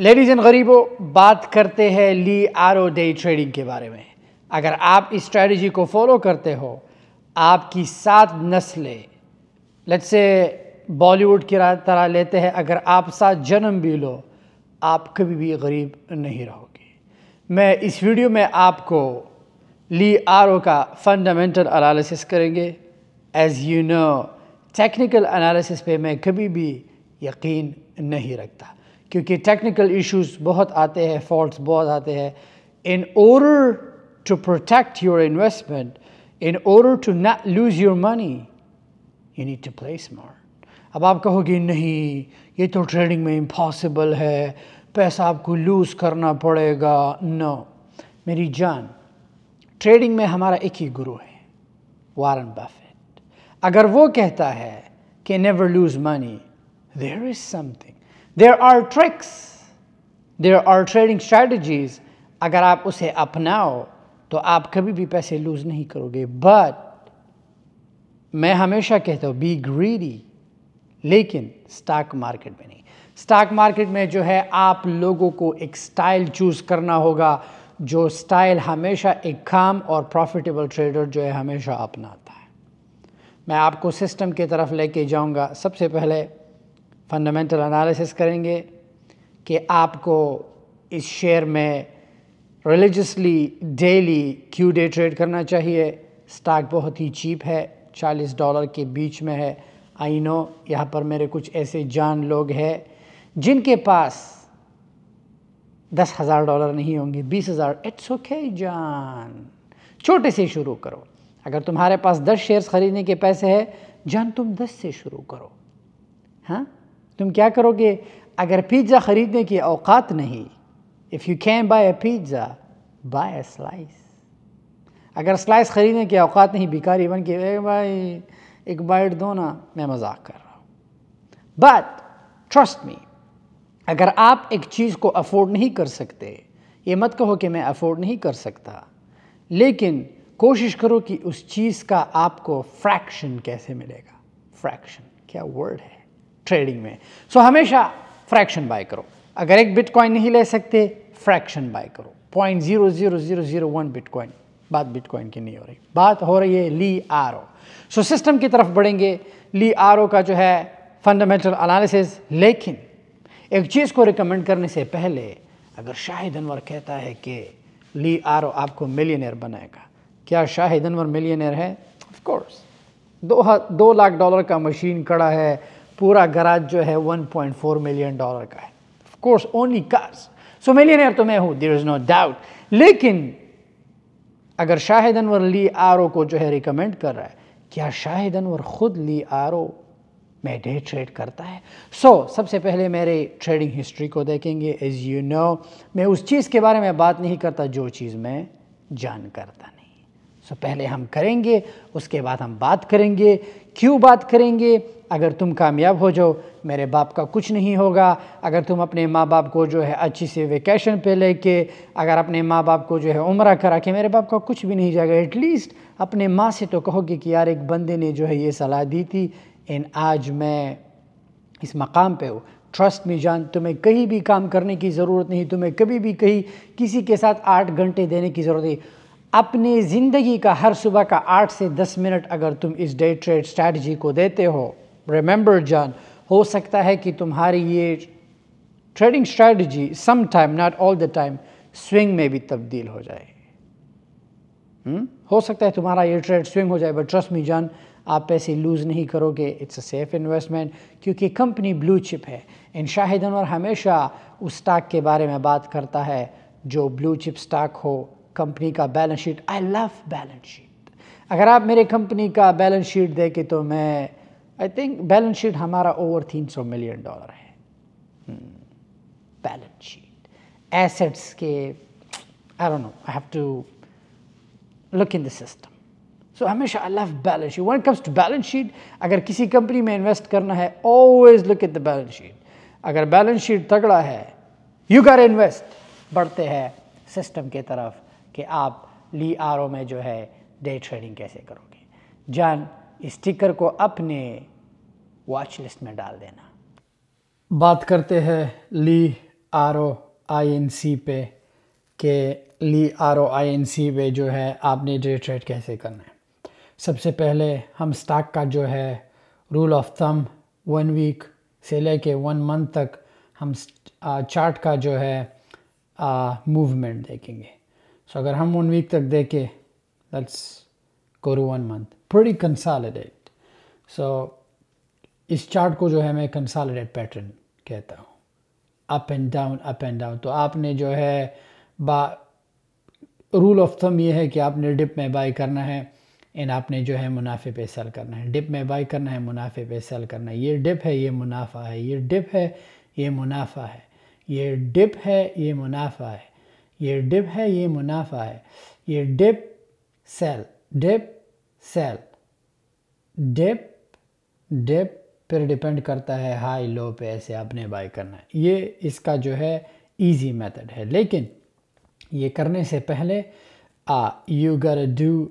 Ladies and गरीबों बात करते हैं ली आर ओ डे ट्रेडिंग के बारे में अगर आप इस स्ट्रेटजी को फॉलो करते हो आपकी सात नस्लें लेट से बॉलीवुड की तरह लेते हैं अगर आप सात जन्म भी लो आप कभी भी गरीब नहीं रहोगे मैं इस वीडियो में आपको ली आर ओ का फंडामेंटल एनालिसिस करेंगे as you know technical analysis पे मैं कभी भी यकीन नहीं रखता क्योंकि टेक्निकल इश्यूज बहुत आते हैं फॉल्ट बहुत आते हैं in order to protect your investment in order to not lose your money you need to play smart अब आप कहोगे नहीं ये तो ट्रेडिंग में इम्पॉसिबल है पैसा आपको लूज़ करना पड़ेगा नो no. मेरी जान ट्रेडिंग में हमारा एक ही गुरु है वारन बफेट अगर वो कहता है कि never lose money there is something there are tricks there are trading strategies अगर आप उसे अपनाओ तो आप कभी भी पैसे लूज़ नहीं करोगे बट मैं हमेशा कहता हूँ बी ग्रीडी लेकिन स्टॉक मार्केट में नहीं स्टॉक मार्केट में जो है आप लोगों को एक स्टाइल चूज़ करना होगा जो स्टाइल हमेशा एक काम और प्रॉफिटेबल ट्रेडर जो है हमेशा अपनाता है मैं आपको सिस्टम की तरफ लेके जाऊंगा सबसे पहले फंडामेंटल एनालिसिस करेंगे कि आपको इस शेयर में रिलीजसली डेली क्यू डे ट्रेड करना चाहिए स्टॉक बहुत ही चीप है 40 डॉलर के बीच में है आई नो यहाँ पर मेरे कुछ ऐसे जान लोग हैं जिनके पास दस हज़ार डॉलर नहीं होंगे बीस हज़ार इट्स ओके जान छोटे से शुरू करो अगर तुम्हारे पास दस शेयर्स ख़रीदने के पैसे हैं जान तुम दस से शुरू करो हाँ तुम क्या करोगे अगर पिज़्ज़ा ख़रीदने की औकात नहीं if you can buy a pizza buy a slice अगर स्लाइस ख़रीदने की औकात नहीं बिकारी बन के ए भाई एक बाइट दो ना मैं मजाक कर रहा हूँ बट ट्रस्ट मी अगर आप एक चीज़ को अफोर्ड नहीं कर सकते ये मत कहो कि मैं अफोर्ड नहीं कर सकता लेकिन कोशिश करो कि उस चीज़ का आपको फ्रैक्शन कैसे मिलेगा फ्रैक्शन क्या वर्ड है ट्रेडिंग में सो so, हमेशा फ्रैक्शन बाय करो अगर एक बिटकॉइन नहीं ले सकते फ्रैक्शन बाय करो point zero zero zero zero one bitcoin बात बिटकॉइन की नहीं हो रही बात हो रही है ली आर ओ सो सिस्टम की तरफ बढ़ेंगे ली आर ओ का जो है फंडामेंटल एनालिसिस लेकिन एक चीज़ को रिकमेंड करने से पहले अगर शाहिद अनवर कहता है कि ली आर ओ आपको मिलियनर बनाएगा क्या शाहिद अनवर मिलियनर है ऑफकोर्स दो दो लाख डॉलर का मशीन खड़ा है पूरा गराज जो है 1.4 मिलियन डॉलर का है of course only cars so millionaire तो मैं हूँ देर इज़ नो डाउट लेकिन अगर शाहिद अनवर ली आर को जो है रिकमेंड कर रहा है क्या शाहिद अनवर ख़ुद ली आर में डे ट्रेड करता है सो so, सबसे पहले मेरे ट्रेडिंग हिस्ट्री को देखेंगे एज़ यू नो मैं उस चीज़ के बारे में बात नहीं करता जो चीज़ मैं जान करता नहीं सो so, पहले हम करेंगे उसके बाद हम बात करेंगे क्यों बात करेंगे अगर तुम कामयाब हो जाओ मेरे बाप का कुछ नहीं होगा अगर तुम अपने माँ बाप को जो है अच्छी से वेकेशन पे लेके अगर अपने माँ बाप को जो है उम्र करा के मेरे बाप का कुछ भी नहीं जाएगा एटलीस्ट अपने माँ से तो कहोगे कि यार एक बंदे ने जो है ये सलाह दी थी एंड आज मैं इस मकाम पे हूँ ट्रस्ट में जान तुम्हें कहीं भी काम करने की ज़रूरत नहीं तुम्हें कभी भी कहीं किसी के साथ आठ घंटे देने की ज़रूरत नहीं अपनी ज़िंदगी का हर सुबह का आठ से दस मिनट अगर तुम इस डे ट्रेड स्ट्रैटी को देते हो रिमेंबर जान हो सकता है कि तुम्हारी ये trading strategy some time not all the time swing में भी तब्दील हो जाए hmm? हो सकता है तुम्हारा ये ट्रेड स्विंग हो जाए बट ट्रस्ट मी जान आप पैसे लूज़ नहीं करोगे इट्स अ सेफ़ इन्वेस्टमेंट क्योंकि कंपनी ब्लू चिप है इन शाहिद अनवर हमेशा उस स्टॉक के बारे में बात करता है जो ब्लू चिप स्टॉक हो कंपनी का balance sheet I love balance sheet अगर आप मेरे कंपनी का बैलेंस शीट देखें तो मैं आई थिंक बैलेंस शीट हमारा ओवर तीन सौ मिलियन डॉलर है बैलेंस शीट एसेट्स के I don't know I have to look in the system so हमेशा I love balance sheet when comes to balance sheet अगर किसी कंपनी में invest करना है always look in the balance sheet अगर balance sheet तगड़ा है यू कैर इन्वेस्ट बढ़ते हैं सिस्टम के तरफ कि आप ली आर ओ में जो है डे ट्रेडिंग कैसे करोगे जान स्टिकर को अपने वॉच लिस्ट में डाल देना बात करते हैं ली R O I N C पे के ली R O I N C पे जो है आपने डे ट्रेड कैसे करना है सबसे पहले हम स्टॉक का जो है rule of thumb one week से लेके वन मंथ तक हम चार्ट का जो है मूवमेंट देखेंगे सो so, अगर हम वन वीक तक देखें let's go to one month pretty consolidate so इस चार्ट को जो है मैं कंसालिडेट पैटर्न कहता हूँ up and down up and down तो आपने जो है बा रूल ऑफ थम ये है कि आपने डिप में बाई करना है एंड आपने जो है मुनाफे पे सेल करना है डिप में बाई करना है मुनाफे पे सेल करना है ये डिप है ये मुनाफा है ये डिप है ये मुनाफा है ये डिप है ये मुनाफा है ये डिप है ये मुनाफा है ये dip sell dip sell dip dip पर डिपेंड करता है हाई लो पे ऐसे आपने बाय करना है ये इसका जो है इजी मेथड है लेकिन ये करने से पहले यू गर डू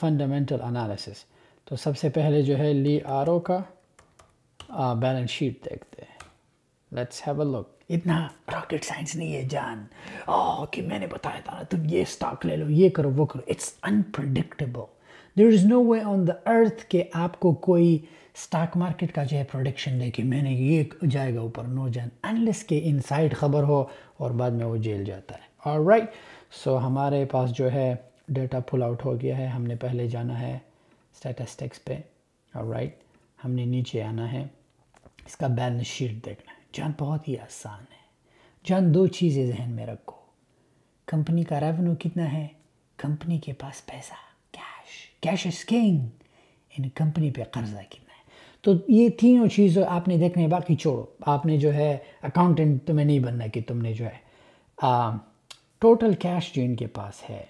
फंडामेंटल अनालिसिस तो सबसे पहले जो है ली आर ओ का बैलेंस शीट देखते हैं लेट्स हैव अ लुक इतना रॉकेट साइंस नहीं है जान ओ कि मैंने बताया था ना तुम ये स्टॉक ले लो ये करो वो करो it's unpredictable there is no way on the earth के आपको कोई स्टॉक मार्केट का जो है प्रोडिक्शन दे कि मैंने ये जाएगा ऊपर नो जान अनलेस के इनसाइड खबर हो और बाद में वो जेल जाता है और राइट सो हमारे पास जो है डेटा फुल आउट हो गया है हमने पहले जाना है स्टेटस्टिक्स पे और राइट हमने नीचे आना है इसका बैलेंस शीट देखना है जान बहुत ही आसान है जान दो चीज़ें जहन में रखो कंपनी का रेवेन्यू कितना है कंपनी के पास पैसा कैश कैश इज किंग इन कंपनी पे कर्जा कितना है तो ये तीनों चीज़ें आपने देखने बाकी छोड़ो आपने जो है अकाउंटेंट तुम्हें नहीं बनना कि तुमने जो है टोटल कैश जो इनके पास है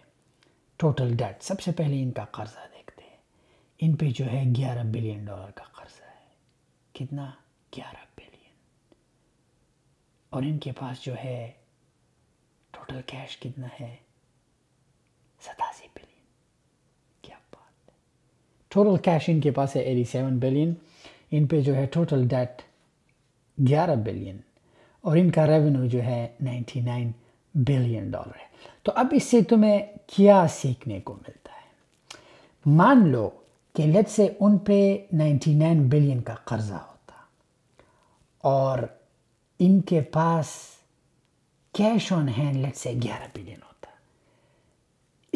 टोटल डेट सबसे पहले इनका कर्जा देखते हैं इन पे जो है ग्यारह बिलियन डॉलर का कर्जा है कितना ग्यारह और इनके पास जो है टोटल कैश कितना है सतासी बिलियन क्या बात है टोटल कैश इनके पास है एटी सेवन बिलियन इन पे जो है टोटल डेट ग्यारह बिलियन और इनका रेवेन्यू जो है नाइन्टी नाइन बिलियन डॉलर है तो अब इससे तुम्हें क्या सीखने को मिलता है मान लो कि लेट से उन पे नाइन बिलियन का कर्ज़ा होता और इनके पास कैश ऑन हैंड लेट से ग्यारह बिलियन होता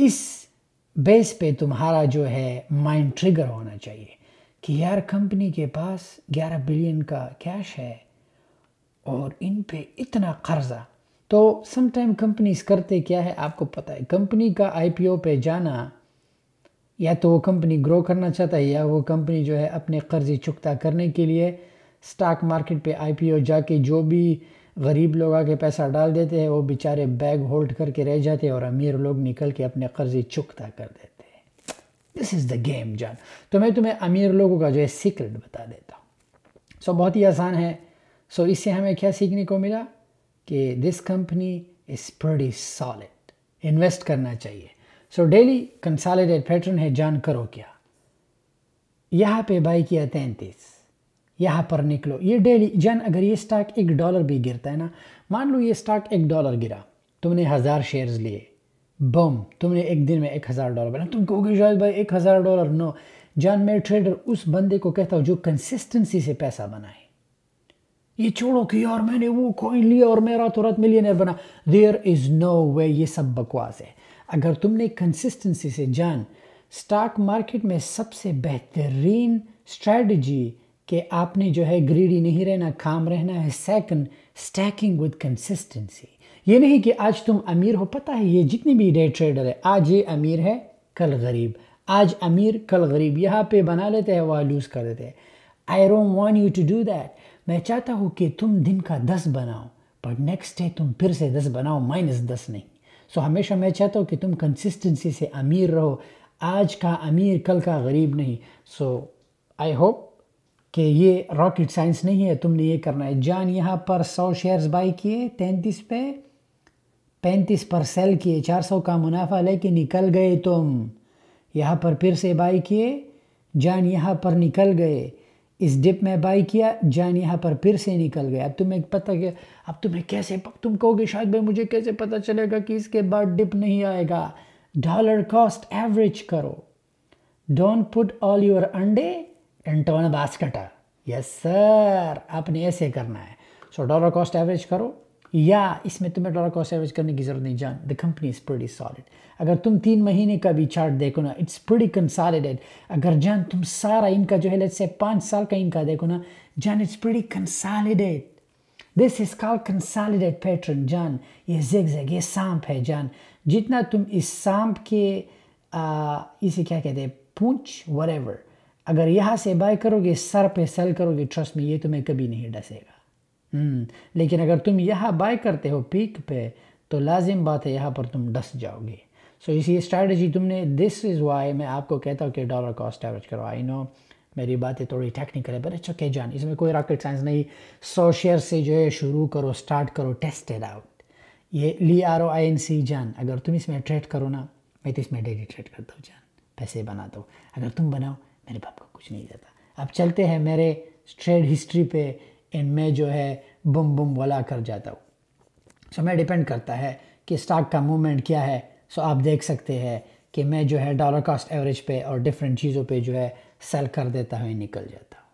इस बेस पे तुम्हारा जो है माइंड ट्रिगर होना चाहिए कि यार कंपनी के पास ग्यारह बिलियन का कैश है और इन पे इतना कर्जा तो समटाइम कंपनीज करते क्या है आपको पता है कंपनी का आईपीओ पे जाना या तो वो कंपनी ग्रो करना चाहता है या वो कंपनी जो है अपने कर्जे चुकता करने के लिए स्टॉक मार्केट पे आईपीओ जाके जो भी गरीब लोग आके पैसा डाल देते हैं वो बेचारे बैग होल्ड करके रह जाते हैं और अमीर लोग निकल के अपने कर्जे चुकता कर देते हैं दिस इज़ द गेम जान तो मैं तुम्हें अमीर लोगों का जो है सीक्रेट बता देता हूँ सो so, बहुत ही आसान है सो so, इससे हमें क्या सीखने को मिला कि this company is pretty solid invest करना चाहिए सो डेली कंसालिडेट पैटर्न है जान करो क्या यहाँ पे बाई किया तैंतीस यहाँ पर निकलो ये डेली जन अगर ये स्टॉक एक डॉलर भी गिरता है ना मान लो ये स्टॉक एक डॉलर गिरा तुमने हज़ार शेयर्स लिए बम तुमने एक दिन में एक हज़ार डॉलर बना तुम कहोगे शायद भाई एक हज़ार डॉलर नो जान मैं ट्रेडर उस बंदे को कहता हूँ जो कंसिस्टेंसी से पैसा बनाए ये छोड़ो कि यार मैंने वो कॉइन लिया और मैं रातों रात मिलियनर बना देयर इज़ नो वे ये सब बकवास है अगर तुमने कंसिस्टेंसी से जान स्टॉक मार्केट में सबसे बेहतरीन स्ट्रेटजी कि आपने जो है ग्रीडी नहीं रहना काम रहना है सेकंड स्टैकिंग विद कंसिस्टेंसी ये नहीं कि आज तुम अमीर हो पता है ये जितने भी डे ट्रेडर है आज ये अमीर है कल गरीब आज अमीर कल गरीब यहाँ पे बना लेते हैं वहाँ लूज़ कर देते हैं I don't want you to do that मैं चाहता हूँ कि तुम दिन का दस बनाओ बट नेक्स्ट डे तुम फिर से दस बनाओ माइनस दस नहीं सो so, हमेशा मैं चाहता हूँ कि तुम कंसिस्टेंसी से अमीर रहो आज का अमीर कल का गरीब नहीं सो आई होप कि ये रॉकेट साइंस नहीं है तुमने ये करना है जान यहाँ पर सौ शेयर्स बाई किए तैंतीस पे पैंतीस पर सेल किए चार सौ का मुनाफा लेके निकल गए तुम यहाँ पर फिर से बाई किए जान यहाँ पर निकल गए इस डिप में बाई किया जान यहाँ पर फिर से निकल गए अब तुम्हें पता क्या अब तुम्हें कैसे तुम कहोगे शायद भाई मुझे कैसे पता चलेगा कि इसके बाद डिप नहीं आएगा डॉलर कॉस्ट एवरेज करो डोंट पुट ऑल योर अंडे इंटरनल बास्केट है यस सर आपने ऐसे करना है सो डॉलर कॉस्ट एवरेज करो या इसमें तुम्हें डॉलर कॉस्ट एवरेज करने की जरूरत नहीं जान the company is pretty solid अगर तुम तीन महीने का भी चार्ट देखो ना इट्स प्रीटी कंसॉलिडेड अगर जान तुम सारा इनका जो है लेट्स से पाँच साल का इनका देखो ना जान it's pretty consolidated this is call consolidated pattern जान ये जिग ये सांप है जान जितना तुम इस सांप के आ, इसे क्या कहते हैं पूछ वर अगर यहाँ से बाय करोगे सर पे सेल करोगे ट्रस्ट में ये तुम्हें कभी नहीं डसेगा हम्म, लेकिन अगर तुम यहाँ बाय करते हो पीक पे तो लाजिम बात है यहाँ पर तुम डस जाओगे सो so, इसी स्ट्रैटी तुमने दिस इज़ वाई मैं आपको कहता हूँ कि डॉलर कॉस्ट एवरेज करो आई नो मेरी बातें थोड़ी टेक्निकल है पर अच्छा कह जान इसमें कोई रॉकेट साइंस नहीं सौ शेयर से जो है शुरू करो स्टार्ट करो टेस्टेड आउट ये ली R O I N C जान अगर तुम इसमें ट्रेड करो ना मैं तो इसमें डेली ट्रेड करता हूँ जान पैसे बना दो अगर तुम बनाओ मेरे बाप का कुछ नहीं जाता अब चलते हैं मेरे स्ट्रेट हिस्ट्री पे एंड मैं जो है बुम बुम वाला कर जाता हूँ सो मैं डिपेंड करता है कि स्टॉक का मूवमेंट क्या है सो आप देख सकते हैं कि मैं जो है डॉलर कॉस्ट एवरेज पे और डिफरेंट चीज़ों पे जो है सेल कर देता हूँ निकल जाता हूँ